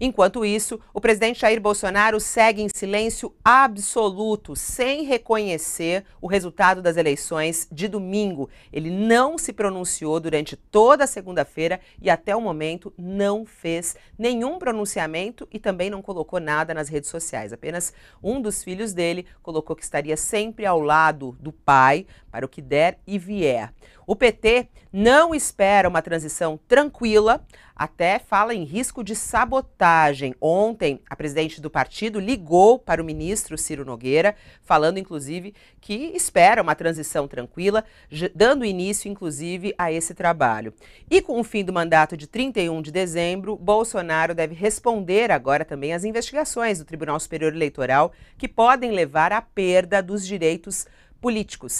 Enquanto isso, o presidente Jair Bolsonaro segue em silêncio absoluto, sem reconhecer o resultado das eleições de domingo. Ele não se pronunciou durante toda a segunda-feira e até o momento não fez nenhum pronunciamento e também não colocou nada nas redes sociais. Apenas um dos filhos dele colocou que estaria sempre ao lado do pai para o que der e vier. O PT não espera uma transição tranquila, até fala em risco de sabotagem. Ontem, a presidente do partido ligou para o ministro Ciro Nogueira, falando inclusive que espera uma transição tranquila, dando início inclusive a esse trabalho. E com o fim do mandato de 31 de dezembro, Bolsonaro deve responder agora também às investigações do Tribunal Superior Eleitoral que podem levar à perda dos direitos políticos.